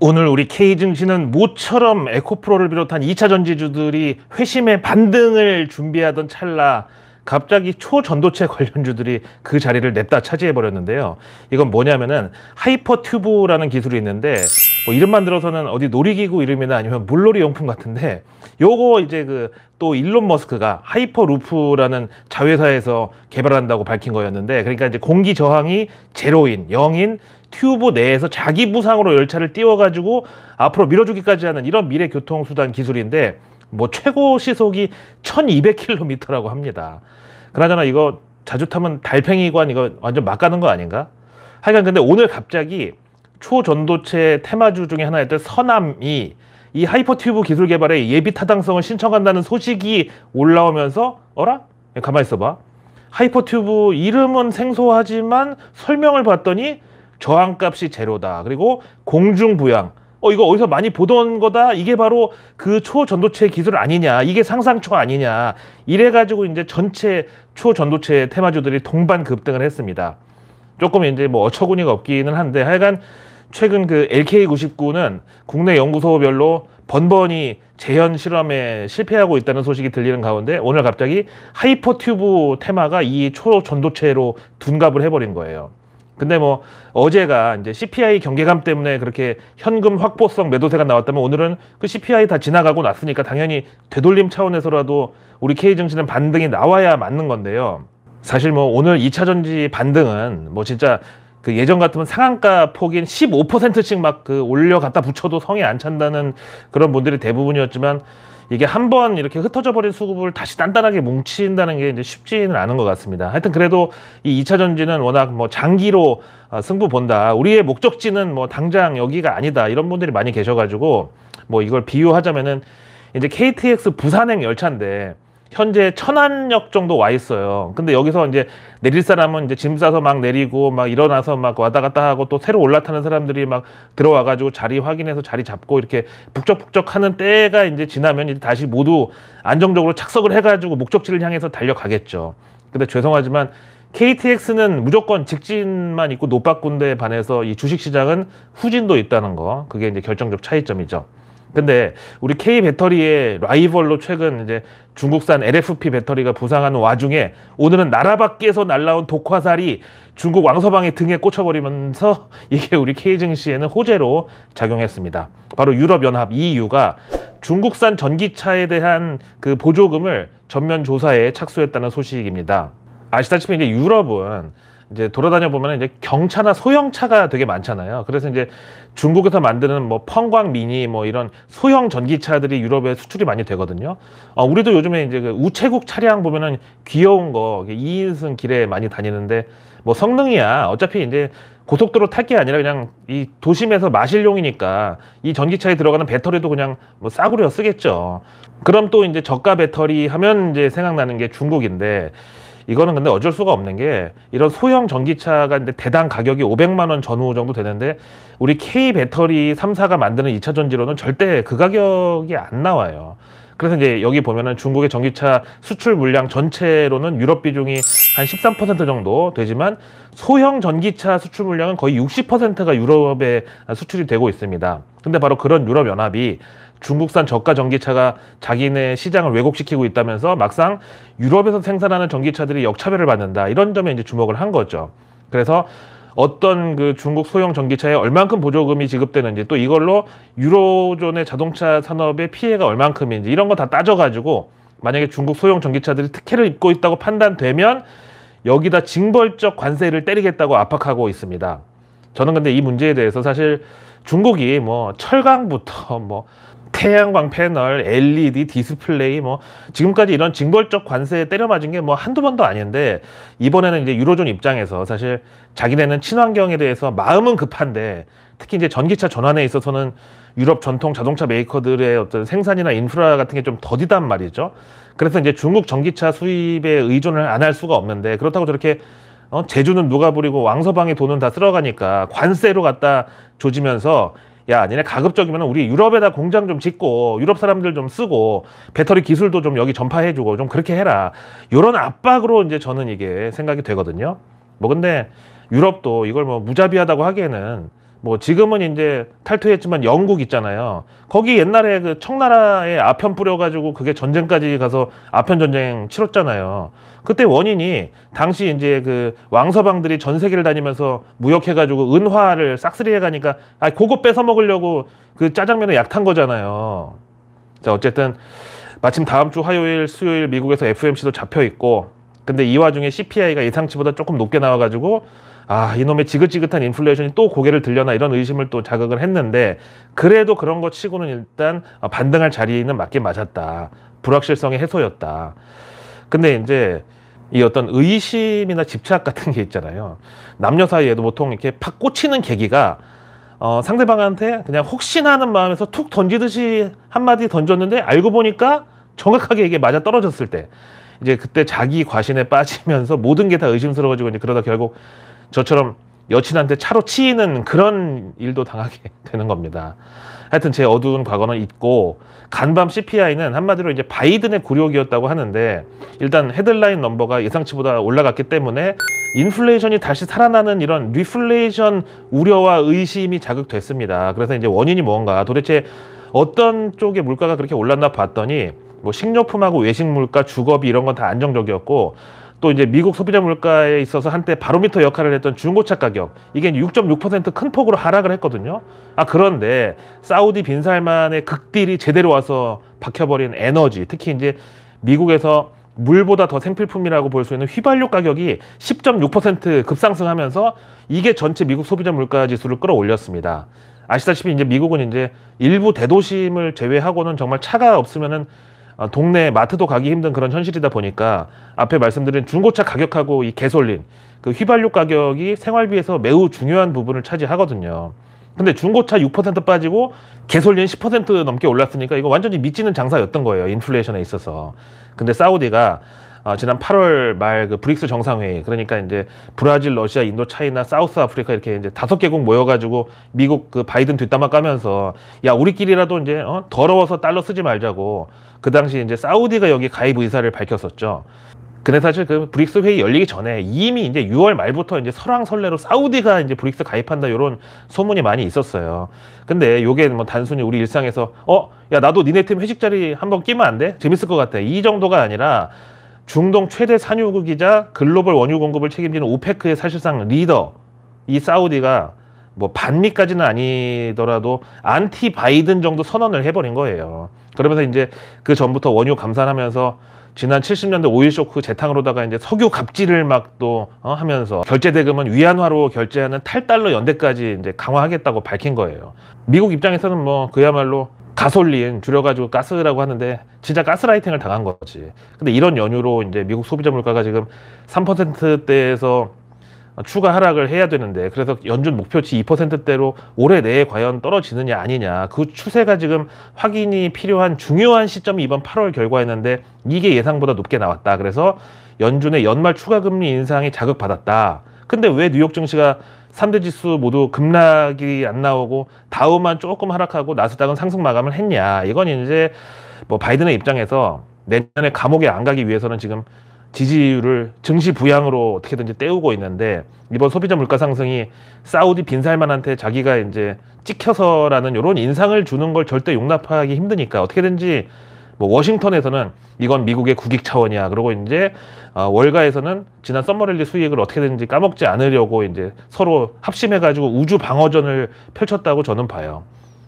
오늘 우리 K증시는 모처럼 에코프로를 비롯한 2차 전지주들이 회심의 반등을 준비하던 찰나 갑자기 초전도체 관련주들이 그 자리를 냅다 차지해버렸는데요. 이건 뭐냐면은 하이퍼튜브라는 기술이 있는데 뭐 이름만 들어서는 어디 놀이기구 이름이나 아니면 물놀이 용품 같은데 요거 이제 그 또 일론 머스크가 하이퍼루프라는 자회사에서 개발한다고 밝힌 거였는데 그러니까 이제 공기 저항이 제로인 영인 튜브 내에서 자기 부상으로 열차를 띄워가지고 앞으로 밀어주기까지 하는 이런 미래 교통수단 기술인데 뭐 최고 시속이 1200km라고 합니다. 그나저나 이거 자주 타면 달팽이관 이거 완전 막 가는 거 아닌가? 하여간 근데 오늘 갑자기 초전도체 테마주 중에 하나였던 서남이 이 하이퍼튜브 기술 개발에 예비 타당성을 신청한다는 소식이 올라오면서 어라? 가만히 있어봐. 하이퍼튜브 이름은 생소하지만 설명을 봤더니 저항값이 제로다. 그리고 공중부양. 어, 이거 어디서 많이 보던 거다. 이게 바로 그 초전도체 기술 아니냐. 이게 상상초 아니냐. 이래가지고 이제 전체 초전도체 테마주들이 동반 급등을 했습니다. 조금 이제 뭐 어처구니가 없기는 한데 하여간 최근 그 LK99는 국내 연구소별로 번번이 재현 실험에 실패하고 있다는 소식이 들리는 가운데 오늘 갑자기 하이퍼튜브 테마가 이 초전도체로 둔갑을 해버린 거예요. 근데 뭐 어제가 이제 CPI 경계감 때문에 그렇게 현금 확보성 매도세가 나왔다면 오늘은 그 CPI 다 지나가고 났으니까 당연히 되돌림 차원에서라도 우리 K증시는 반등이 나와야 맞는 건데요. 사실 뭐 오늘 2차전지 반등은 뭐 진짜 그 예전 같으면 상한가 폭인 15%씩 막 그 올려갖다 붙여도 성에 안 찬다는 그런 분들이 대부분이었지만 이게 한 번 이렇게 흩어져 버린 수급을 다시 단단하게 뭉친다는 게 이제 쉽지는 않은 것 같습니다. 하여튼 그래도 이 2차 전지는 워낙 뭐 장기로 어, 승부 본다. 우리의 목적지는 뭐 당장 여기가 아니다. 이런 분들이 많이 계셔가지고 뭐 이걸 비유하자면은 이제 KTX 부산행 열차인데 현재 천안역 정도 와 있어요. 근데 여기서 이제 내릴 사람은 이제 짐 싸서 막 내리고 막 일어나서 막 왔다 갔다 하고 또 새로 올라타는 사람들이 막 들어와 가지고 자리 확인해서 자리 잡고 이렇게 북적북적 하는 때가 이제 지나면 이제 다시 모두 안정적으로 착석을 해 가지고 목적지를 향해서 달려가겠죠. 근데 죄송하지만 KTX는 무조건 직진만 있고 노박군대에 반해서 이 주식시장은 후진도 있다는 거 그게 이제 결정적 차이점이죠. 근데 우리 K 배터리의 라이벌로 최근 이제 중국산 LFP 배터리가 부상하는 와중에 오늘은 나라 밖에서 날라온 독화살이 중국 왕서방의 등에 꽂혀버리면서 이게 우리 K 증시에는 호재로 작용했습니다. 바로 유럽연합 EU가 중국산 전기차에 대한 그 보조금을 전면 조사에 착수했다는 소식입니다. 아시다시피 이제 유럽은 이제 돌아다녀 보면 이제 경차나 소형차가 되게 많잖아요. 그래서 이제 중국에서 만드는 뭐 펑광 미니 뭐 이런 소형 전기차들이 유럽에 수출이 많이 되거든요. 어, 우리도 요즘에 이제 그 우체국 차량 보면은 귀여운 거 2인승 길에 많이 다니는데 뭐 성능이야 어차피 이제 고속도로 탈 게 아니라 그냥 이 도심에서 마실용이니까 이 전기차에 들어가는 배터리도 그냥 뭐 싸구려 쓰겠죠. 그럼 또 이제 저가 배터리 하면 이제 생각나는 게 중국인데 이거는 근데 어쩔 수가 없는 게 이런 소형 전기차가 근데 대당 가격이 500만 원 전후 정도 되는데 우리 K 배터리 3사가 만드는 2차 전지로는 절대 그 가격이 안 나와요. 그래서 이제 여기 보면은 중국의 전기차 수출 물량 전체로는 유럽 비중이 한 13% 정도 되지만 소형 전기차 수출 물량은 거의 60%가 유럽에 수출이 되고 있습니다. 근데 바로 그런 유럽 연합이 중국산 저가 전기차가 자기네 시장을 왜곡시키고 있다면서 막상 유럽에서 생산하는 전기차들이 역차별을 받는다 이런 점에 이제 주목을 한 거죠. 그래서 어떤 그 중국 소형 전기차에 얼만큼 보조금이 지급되는지 또 이걸로 유로존의 자동차 산업의 피해가 얼만큼인지 이런 거 다 따져가지고 만약에 중국 소형 전기차들이 특혜를 입고 있다고 판단되면 여기다 징벌적 관세를 때리겠다고 압박하고 있습니다. 저는 근데 이 문제에 대해서 사실 중국이 뭐 철강부터 뭐 태양광 패널, LED, 디스플레이 뭐 지금까지 이런 징벌적 관세에 때려맞은 게 뭐 한두 번도 아닌데 이번에는 이제 유로존 입장에서 사실 자기네는 친환경에 대해서 마음은 급한데 특히 이제 전기차 전환에 있어서는 유럽 전통 자동차 메이커들의 어떤 생산이나 인프라 같은 게 좀 더디단 말이죠. 그래서 이제 중국 전기차 수입에 의존을 안 할 수가 없는데 그렇다고 저렇게 어, 제주는 누가 부리고 왕서방의 돈은 다 쓸어가니까 관세로 갖다 조지면서 야, 니네 가급적이면 우리 유럽에다 공장 좀 짓고 유럽 사람들 좀 쓰고 배터리 기술도 좀 여기 전파해 주고 좀 그렇게 해라. 요런 압박으로 이제 저는 이게 생각이 되거든요. 뭐 근데 유럽도 이걸 뭐 무자비하다고 하기에는 뭐 지금은 이제 탈퇴했지만 영국 있잖아요. 거기 옛날에 그 청나라에 아편 뿌려가지고 그게 전쟁까지 가서 아편 전쟁 치렀잖아요. 그때 원인이 당시 이제 그 왕서방들이 전 세계를 다니면서 무역해가지고 은화를 싹쓸이 해가니까 아 그거 뺏어 먹으려고 그 짜장면을 약탄 거잖아요. 자 어쨌든 마침 다음 주 화요일 수요일 미국에서 FMC도 잡혀 있고 근데 이 와중에 CPI가 예상치보다 조금 높게 나와가지고 아 이놈의 지긋지긋한 인플레이션이 또 고개를 들려나 이런 의심을 또 자극을 했는데 그래도 그런 것 치고는 일단 반등할 자리는 맞게 맞았다 불확실성의 해소였다 근데 이제 이 어떤 의심이나 집착 같은 게 있잖아요 남녀 사이에도 보통 이렇게 팍 꽂히는 계기가 어, 상대방한테 그냥 혹시나 하는 마음에서 툭 던지듯이 한마디 던졌는데 알고 보니까 정확하게 이게 맞아 떨어졌을 때 이제 그때 자기 과신에 빠지면서 모든 게 다 의심스러워지고 이제 그러다 결국 저처럼 여친한테 차로 치이는 그런 일도 당하게 되는 겁니다. 하여튼 제 어두운 과거는 있고 간밤 CPI는 한마디로 이제 바이든의 굴욕이었다고 하는데 일단 헤드라인 넘버가 예상치보다 올라갔기 때문에 인플레이션이 다시 살아나는 이런 리플레이션 우려와 의심이 자극됐습니다. 그래서 이제 원인이 뭔가 도대체 어떤 쪽의 물가가 그렇게 올랐나 봤더니 뭐 식료품하고 외식 물가, 주거비 이런 건 다 안정적이었고 또 이제 미국 소비자 물가에 있어서 한때 바로미터 역할을 했던 중고차 가격 이게 6.6%큰 폭으로 하락을 했거든요. 아 그런데 사우디 빈살만의 극딜이 제대로 와서 박혀버린 에너지 특히 이제 미국에서 물보다 더 생필품이라고 볼 수 있는 휘발유 가격이 10.6% 급상승하면서 이게 전체 미국 소비자 물가 지수를 끌어올렸습니다. 아시다시피 이제 미국은 이제 일부 대도심을 제외하고는 정말 차가 없으면은 아, 동네 마트도 가기 힘든 그런 현실이다 보니까 앞에 말씀드린 중고차 가격하고 이 개솔린 그 휘발유 가격이 생활비에서 매우 중요한 부분을 차지하거든요. 근데 중고차 6% 빠지고 개솔린 10% 넘게 올랐으니까 이거 완전히 미치는 장사였던 거예요. 인플레이션에 있어서. 근데 사우디가 아, 지난 8월 말 그 브릭스 정상회의 그러니까 이제 브라질, 러시아, 인도, 차이나, 사우스 아프리카 이렇게 이제 다섯 개국 모여가지고 미국 그 바이든 뒷담화 까면서 야 우리끼리라도 이제 어? 더러워서 달러 쓰지 말자고 그 당시 이제 사우디가 여기 가입 의사를 밝혔었죠. 근데 사실 그 브릭스 회의 열리기 전에 이미 이제 6월 말부터 이제 설왕설래로 사우디가 이제 브릭스 가입한다 이런 소문이 많이 있었어요. 근데 요게 뭐 단순히 우리 일상에서 어, 야 나도 니네 팀 회식 자리 한번 끼면 안 돼? 재밌을 것 같아. 이 정도가 아니라 중동 최대 산유국이자 글로벌 원유 공급을 책임지는 오페크의 사실상 리더 이 사우디가 뭐 반미까지는 아니더라도 안티 바이든 정도 선언을 해버린 거예요. 그러면서 이제 그 전부터 원유 감산하면서 지난 70년대 오일 쇼크 재탕으로다가 이제 석유 갑질을 막또 어, 하면서 결제 대금은 위안화로 결제하는 탈달러 연대까지 이제 강화하겠다고 밝힌 거예요. 미국 입장에서는 뭐 그야말로 가솔린 줄여가지고 가스라고 하는데 진짜 가스라이팅을 당한 거지. 근데 이런 연유로 이제 미국 소비자 물가가 지금 3%대에서 추가 하락을 해야 되는데 그래서 연준 목표치 2%대로 올해 내에 과연 떨어지느냐 아니냐 그 추세가 지금 확인이 필요한 중요한 시점이 이번 8월 결과였는데 이게 예상보다 높게 나왔다. 그래서 연준의 연말 추가 금리 인상이 자극받았다. 근데 왜 뉴욕 증시가 3대 지수 모두 급락이 안 나오고 다우만 조금 하락하고 나스닥은 상승 마감을 했냐. 이건 이제 뭐 바이든의 입장에서 내년에 감옥에 안 가기 위해서는 지금 지지율을 증시 부양으로 어떻게든지 때우고 있는데 이번 소비자 물가 상승이 사우디 빈살만한테 자기가 이제 찍혀서라는 이런 인상을 주는 걸 절대 용납하기 힘드니까 어떻게든지 뭐 워싱턴에서는 이건 미국의 국익 차원이야. 그러고 이제 어, 월가에서는 지난 썸머랠리 수익을 어떻게되는지 까먹지 않으려고 이제 서로 합심해가지고 우주 방어전을 펼쳤다고 저는 봐요.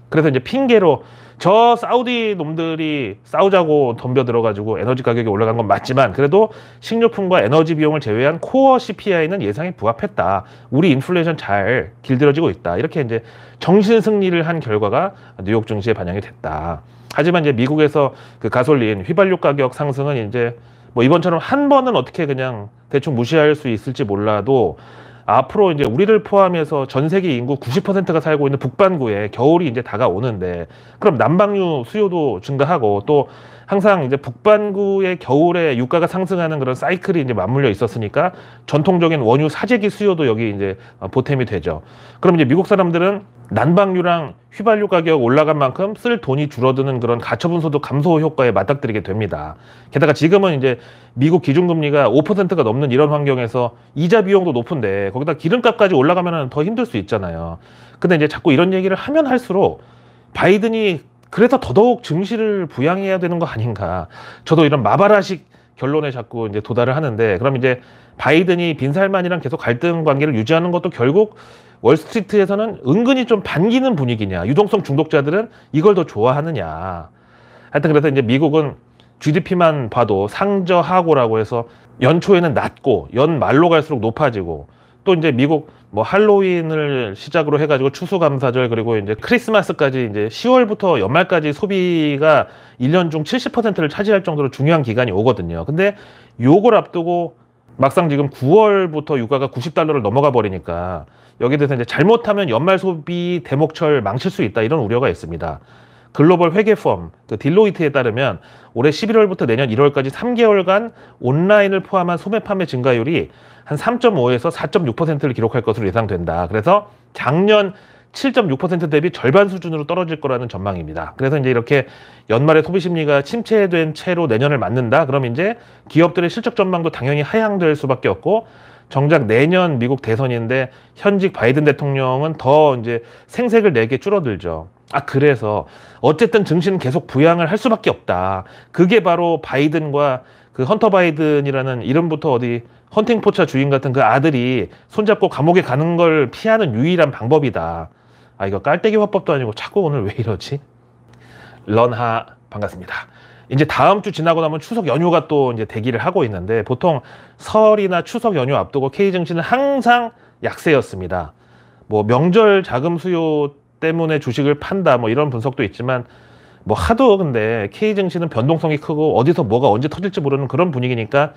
그래서 이제 핑계로 저 사우디 놈들이 싸우자고 덤벼 들어가지고 에너지 가격이 올라간 건 맞지만 그래도 식료품과 에너지 비용을 제외한 코어 CPI는 예상에 부합했다. 우리 인플레이션 잘 길들여지고 있다. 이렇게 이제 정신 승리를 한 결과가 뉴욕 증시에 반영이 됐다. 하지만 이제 미국에서 그 가솔린 휘발유 가격 상승은 이제 뭐 이번처럼 한 번은 어떻게 그냥 대충 무시할 수 있을지 몰라도 앞으로 이제 우리를 포함해서 전 세계 인구 90%가 살고 있는 북반구에 겨울이 이제 다가오는데 그럼 난방유 수요도 증가하고 또 항상 이제 북반구의 겨울에 유가가 상승하는 그런 사이클이 이제 맞물려 있었으니까 전통적인 원유 사재기 수요도 여기 이제 어, 보탬이 되죠. 그럼 이제 미국 사람들은 난방유랑 휘발유 가격 올라간 만큼 쓸 돈이 줄어드는 그런 가처분 소득 감소 효과에 맞닥뜨리게 됩니다. 게다가 지금은 이제 미국 기준금리가 5%가 넘는 이런 환경에서 이자 비용도 높은데 거기다 기름값까지 올라가면 더 힘들 수 있잖아요. 근데 이제 자꾸 이런 얘기를 하면 할수록 바이든이 그래서 더더욱 증시를 부양해야 되는 거 아닌가. 저도 이런 마바라식 결론에 자꾸 이제 도달을 하는데 그럼 이제 바이든이 빈살만이랑 계속 갈등 관계를 유지하는 것도 결국 월스트리트에서는 은근히 좀 반기는 분위기냐. 유동성 중독자들은 이걸 더 좋아하느냐. 하여튼 그래서 이제 미국은 GDP만 봐도 상저하고라고 해서 연초에는 낮고 연 말로 갈수록 높아지고 또 이제 미국 뭐 할로윈을 시작으로 해가지고 추수감사절 그리고 이제 크리스마스까지 이제 10월부터 연말까지 소비가 1년 중 70%를 차지할 정도로 중요한 기간이 오거든요. 근데 요걸 앞두고 막상 지금 9월부터 유가가 90달러를 넘어가 버리니까 여기 에 대해서 이제 잘못하면 연말 소비 대목철 망칠 수 있다 이런 우려가 있습니다. 글로벌 회계펌 그 딜로이트에 따르면 올해 11월부터 내년 1월까지 3개월간 온라인을 포함한 소매 판매 증가율이 한 3.5에서 4.6%를 기록할 것으로 예상된다. 그래서 작년 7.6% 대비 절반 수준으로 떨어질 거라는 전망입니다. 그래서 이제 이렇게 연말에 소비 심리가 침체된 채로 내년을 맞는다. 그럼 이제 기업들의 실적 전망도 당연히 하향될 수밖에 없고 정작 내년 미국 대선인데 현직 바이든 대통령은 더 이제 생색을 내게 줄어들죠. 아 그래서 어쨌든 증시는 계속 부양을 할 수밖에 없다. 그게 바로 바이든과 그 헌터 바이든이라는 이름부터 어디 헌팅 포차 주인 같은 그 아들이 손잡고 감옥에 가는 걸 피하는 유일한 방법이다. 아 이거 깔때기 화법도 아니고 자꾸 오늘 왜 이러지? 런하 반갑습니다. 이제 다음 주 지나고 나면 추석 연휴가 또 이제 대기를 하고 있는데 보통 설이나 추석 연휴 앞두고 K 증시는 항상 약세였습니다. 뭐 명절 자금 수요 때문에 주식을 판다 뭐 이런 분석도 있지만 뭐 하도 근데 K 증시는 변동성이 크고 어디서 뭐가 언제 터질지 모르는 그런 분위기니까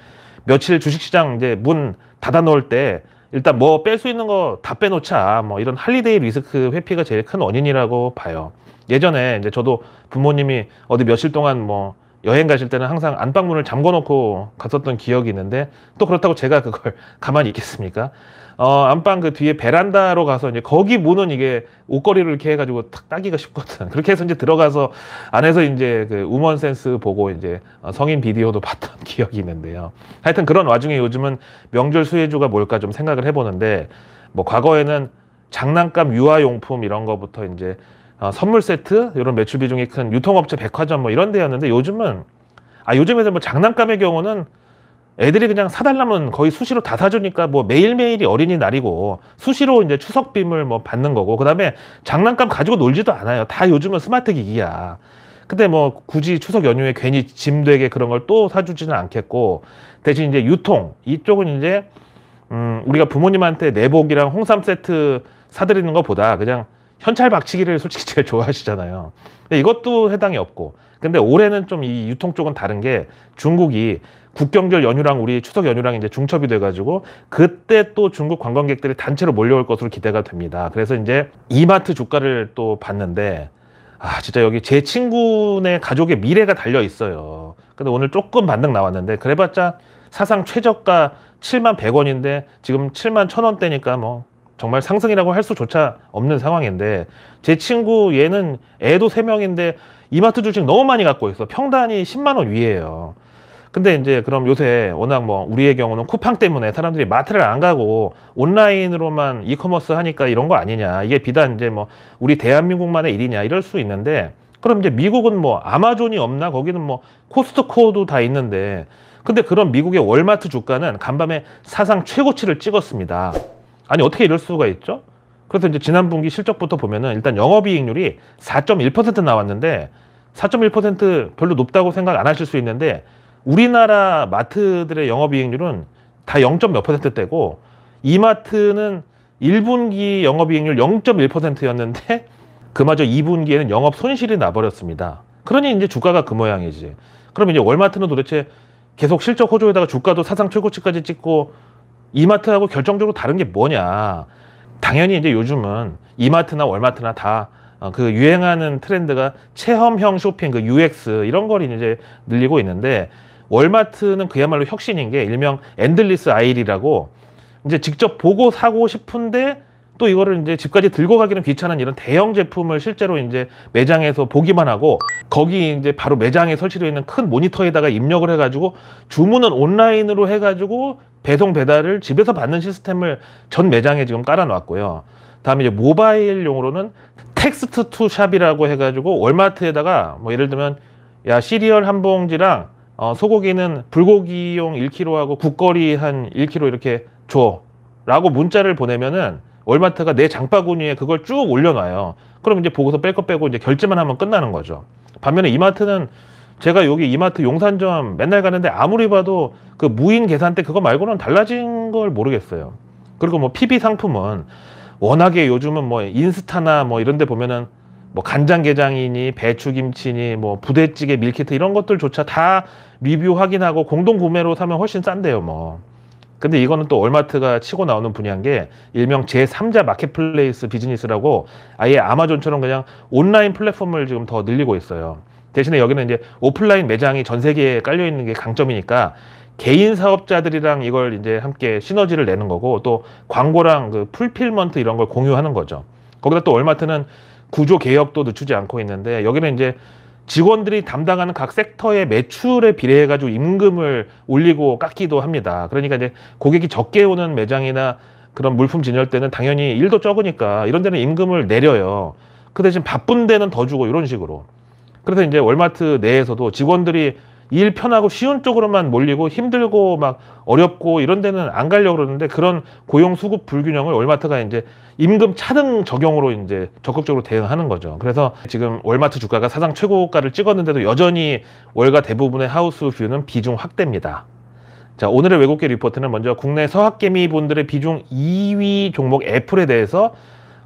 며칠 주식시장 이제 문 닫아 놓을 때 일단 뭐 뺄 수 있는 거 다 빼놓자 뭐 이런 할리데이 리스크 회피가 제일 큰 원인이라고 봐요. 예전에 이제 저도 부모님이 어디 며칠 동안 뭐 여행 가실 때는 항상 안방문을 잠궈 놓고 갔었던 기억이 있는데 또 그렇다고 제가 그걸 가만히 있겠습니까? 어, 안방 그 뒤에 베란다로 가서 이제 거기 문은 이게 옷걸이를 이렇게 해가지고 탁 따기가 쉽거든. 그렇게 해서 이제 들어가서 안에서 이제 그 우먼 센스 보고 이제 어, 성인 비디오도 봤던 기억이 있는데요. 하여튼 그런 와중에 요즘은 명절 수혜주가 뭘까 좀 생각을 해보는데 뭐 과거에는 장난감 유아용품 이런 거부터 이제 어, 선물 세트 이런 매출 비중이 큰 유통업체 백화점 뭐 이런 데였는데 요즘은 아 요즘에는 뭐 장난감의 경우는 애들이 그냥 사달라면 거의 수시로 다 사주니까 뭐 매일매일이 어린이날이고 수시로 이제 추석빔을 뭐 받는 거고 그다음에 장난감 가지고 놀지도 않아요. 다 요즘은 스마트 기기야. 근데 뭐 굳이 추석 연휴에 괜히 짐 되게 그런 걸 또 사주지는 않겠고 대신 이제 유통 이쪽은 이제 음 우리가 부모님한테 내복이랑 홍삼 세트 사드리는 것보다 그냥 현찰 박치기를 솔직히 제일 좋아하시잖아요. 근데 이것도 해당이 없고 근데 올해는 좀 이 유통 쪽은 다른 게 중국이 국경절 연휴랑 우리 추석 연휴랑 이제 중첩이 돼가지고 그때 또 중국 관광객들이 단체로 몰려올 것으로 기대가 됩니다. 그래서 이제 이마트 주가를 또 봤는데 아 진짜 여기 제 친구네 가족의 미래가 달려 있어요. 근데 오늘 조금 반등 나왔는데 그래봤자 사상 최저가 7만 100원인데 지금 7만 1000원대니까 뭐 정말 상승이라고 할 수조차 없는 상황인데 제 친구 얘는 애도 세명인데 이마트 주식 너무 많이 갖고 있어. 평단이 10만 원 위에요. 근데 이제 그럼 요새 워낙 뭐 우리의 경우는 쿠팡 때문에 사람들이 마트를 안 가고 온라인으로만 이커머스 하니까 이런 거 아니냐. 이게 비단 이제 뭐 우리 대한민국만의 일이냐 이럴 수 있는데 그럼 이제 미국은 뭐 아마존이 없나 거기는 뭐 코스트코도 다 있는데 근데 그럼 미국의 월마트 주가는 간밤에 사상 최고치를 찍었습니다. 아니 어떻게 이럴 수가 있죠? 그래서 이제 지난 분기 실적부터 보면은 일단 영업이익률이 4.1% 나왔는데 4.1% 별로 높다고 생각 안 하실 수 있는데 우리나라 마트들의 영업이익률은 다 0. 몇 퍼센트대고 이마트는 1분기 영업이익률 0.1%였는데 그마저 2분기에는 영업 손실이 나버렸습니다. 그러니 이제 주가가 그 모양이지. 그럼 이제 월마트는 도대체 계속 실적 호조에다가 주가도 사상 최고치까지 찍고 이마트하고 결정적으로 다른 게 뭐냐. 당연히 이제 요즘은 이마트나 월마트나 다그 어, 유행하는 트렌드가 체험형 쇼핑, 그 UX 이런 걸 이제 늘리고 있는데 월마트는 그야말로 혁신인 게 일명 엔들리스 아일이라고 이제 직접 보고 사고 싶은데 또 이거를 이제 집까지 들고 가기는 귀찮은 이런 대형 제품을 실제로 이제 매장에서 보기만 하고 거기 이제 바로 매장에 설치되어 있는 큰 모니터에다가 입력을 해가지고 주문은 온라인으로 해가지고 배송 배달을 집에서 받는 시스템을 전 매장에 지금 깔아놨고요. 다음에 이제 모바일용으로는 텍스트 투 샵이라고 해가지고 월마트에다가 뭐 예를 들면 야 시리얼 한 봉지랑 어, 소고기는 불고기용 1kg하고 국거리 한 1kg 이렇게 줘 라고 문자를 보내면은 월마트가 내 장바구니에 그걸 쭉 올려놔요 그럼 이제 보고서 뺄 거 빼고 이제 결제만 하면 끝나는 거죠 반면에 이마트는 제가 여기 이마트 용산점 맨날 가는데 아무리 봐도 그 무인 계산대 그거 말고는 달라진 걸 모르겠어요 그리고 뭐 PB 상품은 워낙에 요즘은 뭐 인스타나 뭐 이런 데 보면은 뭐 간장게장이니 배추김치니 뭐 부대찌개 밀키트 이런 것들조차 다 리뷰 확인하고 공동 구매로 사면 훨씬 싼데요, 뭐. 근데 이거는 또 월마트가 치고 나오는 분야인 게 일명 제3자 마켓플레이스 비즈니스라고 아예 아마존처럼 그냥 온라인 플랫폼을 지금 더 늘리고 있어요. 대신에 여기는 이제 오프라인 매장이 전 세계에 깔려 있는 게 강점이니까 개인 사업자들이랑 이걸 이제 함께 시너지를 내는 거고 또 광고랑 그 풀필먼트 이런 걸 공유하는 거죠. 거기다 또 월마트는 구조 개혁도 늦추지 않고 있는데 여기는 이제 직원들이 담당하는 각 섹터의 매출에 비례해 가지고 임금을 올리고 깎기도 합니다. 그러니까 이제 고객이 적게 오는 매장이나 그런 물품 진열 대는 당연히 일도 적으니까 이런 데는 임금을 내려요. 그 대신 바쁜 데는 더 주고 이런 식으로. 그래서 이제 월마트 내에서도 직원들이 일 편하고 쉬운 쪽으로만 몰리고 힘들고 막 어렵고 이런 데는 안 가려고 그러는데 그런 고용 수급 불균형을 월마트가 이제 임금 차등 적용으로 이제 적극적으로 대응하는 거죠. 그래서 지금 월마트 주가가 사상 최고가를 찍었는데도 여전히 월가 대부분의 하우스 뷰는 비중 확대입니다. 자, 오늘의 외국계 리포트는 먼저 국내 서학개미 분들의 비중 2위 종목 애플에 대해서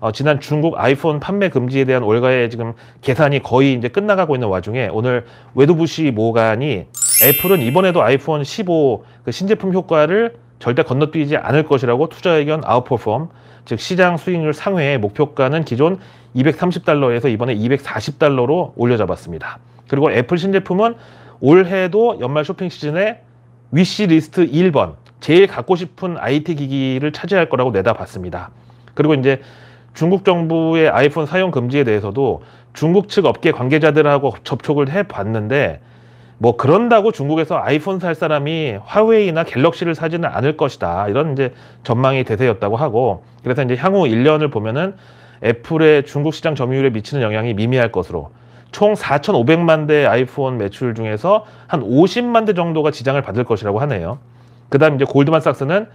어, 지난 중국 아이폰 판매 금지에 대한 월가의 지금 계산이 거의 이제 끝나가고 있는 와중에 오늘 외도부시 모간이 애플은 이번에도 아이폰 15 그 신제품 효과를 절대 건너뛰지 않을 것이라고 투자의견 아웃퍼폼 즉 시장 수익률 상회의 목표가는 기존 230달러에서 이번에 240달러로 올려잡았습니다. 그리고 애플 신제품은 올해도 연말 쇼핑 시즌에 위시 리스트 1번 제일 갖고 싶은 IT 기기를 차지할 거라고 내다봤습니다. 그리고 이제 중국 정부의 아이폰 사용 금지에 대해서도 중국 측 업계 관계자들하고 접촉을 해봤는데 뭐 그런다고 중국에서 아이폰 살 사람이 화웨이나 갤럭시를 사지는 않을 것이다 이런 이제 전망이 대세였다고 하고 그래서 이제 향후 1년을 보면은 애플의 중국 시장 점유율에 미치는 영향이 미미할 것으로 총 4,500만 대 아이폰 매출 중에서 한 50만 대 정도가 지장을 받을 것이라고 하네요. 그다음 이제 골드만삭스는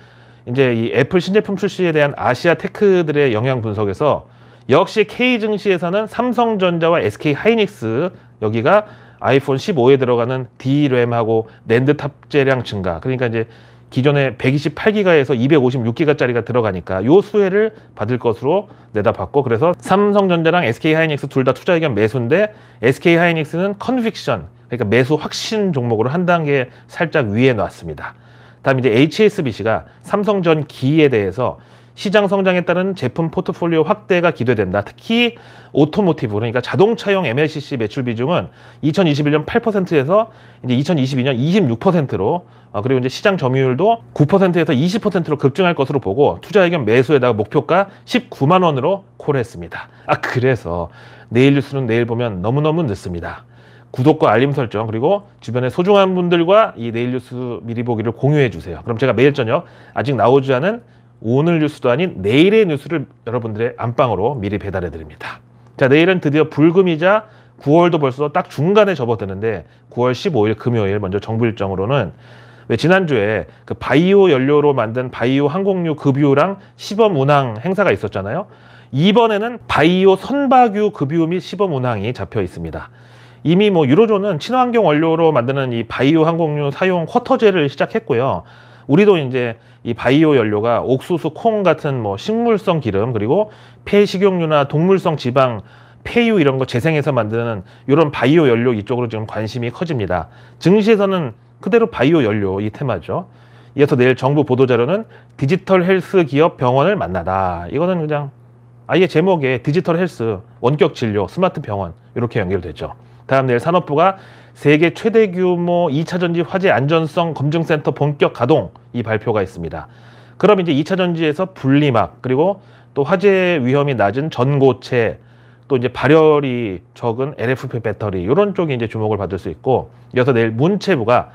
이제 이 애플 신제품 출시에 대한 아시아 테크들의 영향 분석에서 역시 K 증시에서는 삼성전자와 SK 하이닉스 여기가 아이폰 15에 들어가는 D램하고 랜드 탑재량 증가. 그러니까 이제 기존에 128기가에서 256기가짜리가 들어가니까 요 수혜를 받을 것으로 내다봤고 그래서 삼성전자랑 SK하이닉스 둘 다 투자 의견 매수인데 SK하이닉스는 컨픽션 그러니까 매수 확신 종목으로 한 단계 살짝 위에 놨습니다. 다음 이제 HSBC가 삼성전 기에 대해서 시장 성장에 따른 제품 포트폴리오 확대가 기대된다. 특히 오토모티브 그러니까 자동차용 MLCC 매출 비중은 2021년 8%에서 이제 2022년 26%로 어, 그리고 이제 시장 점유율도 9%에서 20%로 급증할 것으로 보고 투자 의견 매수에다가 목표가 19만 원으로 콜했습니다. 아 그래서 내일 뉴스는 내일 보면 너무너무 늦습니다. 구독과 알림 설정 그리고 주변의 소중한 분들과 이 내일 뉴스 미리 보기를 공유해 주세요. 그럼 제가 매일 저녁 아직 나오지 않은 오늘 뉴스도 아닌 내일의 뉴스를 여러분들의 안방으로 미리 배달해 드립니다. 자, 내일은 드디어 불금이자 9월도 벌써 딱 중간에 접어드는데 9월 15일 금요일 먼저 정부 일정으로는 왜 지난주에 그 바이오 연료로 만든 바이오 항공유 급유랑 시범 운항 행사가 있었잖아요. 이번에는 바이오 선박유 급유 및 시범 운항이 잡혀 있습니다. 이미 뭐 유로존은 친환경 원료로 만드는 이 바이오 항공유 사용 쿼터제를 시작했고요. 우리도 이제 이 바이오 연료가 옥수수, 콩 같은 뭐 식물성 기름 그리고 폐식용유나 동물성 지방, 폐유 이런 거 재생해서 만드는 이런 바이오 연료 이쪽으로 지금 관심이 커집니다. 증시에서는 그대로 바이오 연료 이 테마죠. 이어서 내일 정부 보도자료는 디지털 헬스 기업 병원을 만나다. 이거는 그냥 아예 제목에 디지털 헬스, 원격 진료, 스마트 병원 이렇게 연결되죠. 다음 내일 산업부가 세계 최대 규모 2차 전지 화재 안전성 검증센터 본격 가동 이 발표가 있습니다. 그럼 이제 2차 전지에서 분리막 그리고 또 화재 위험이 낮은 전고체 또 이제 발열이 적은 LFP 배터리 이런 쪽이 이제 주목을 받을 수 있고 이어서 내일 문체부가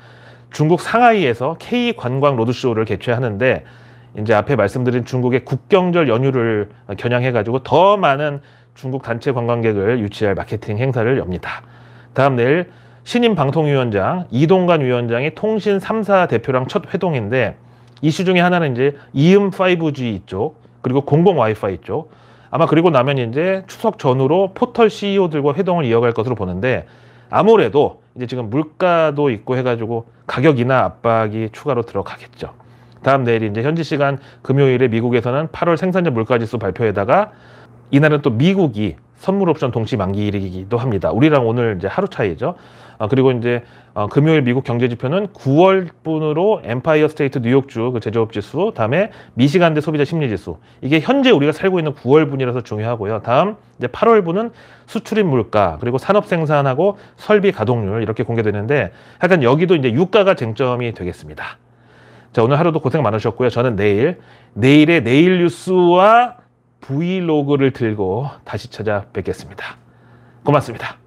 중국 상하이에서 K 관광 로드쇼를 개최하는데 이제 앞에 말씀드린 중국의 국경절 연휴를 겨냥해 가지고 더 많은 중국 단체 관광객을 유치할 마케팅 행사를 엽니다. 다음 내일 신임 방통위원장 이동관 위원장이 통신 3사 대표랑 첫 회동인데 이슈 중에 하나는 이제 이음 5G 이쪽 그리고 공공 와이파이 이쪽 아마 그리고 나면 이제 추석 전후로 포털 CEO들과 회동을 이어갈 것으로 보는데 아무래도 이제 지금 물가도 있고 해가지고 가격 이나 압박이 추가로 들어가겠죠. 다음 내일 이제 현지 시간 금요일에 미국에서는 8월 생산자 물가지수 발표에다가 이날은 또 미국이 선물 옵션 동시 만기일이기도 합니다. 우리랑 오늘 이제 하루 차이죠. 어, 그리고 이제 어, 금요일 미국 경제 지표는 9월 분으로 엠파이어 스테이트 뉴욕주 그 제조업 지수, 다음에 미시간대 소비자 심리 지수. 이게 현재 우리가 살고 있는 9월 분이라서 중요하고요. 다음 이제 8월 분은 수출입 물가, 그리고 산업 생산하고 설비 가동률 이렇게 공개되는데 약간 여기도 이제 유가가 쟁점이 되겠습니다. 자, 오늘 하루도 고생 많으셨고요. 저는 내일 내일의 내일 뉴스와 브이로그를 들고 다시 찾아뵙겠습니다. 고맙습니다.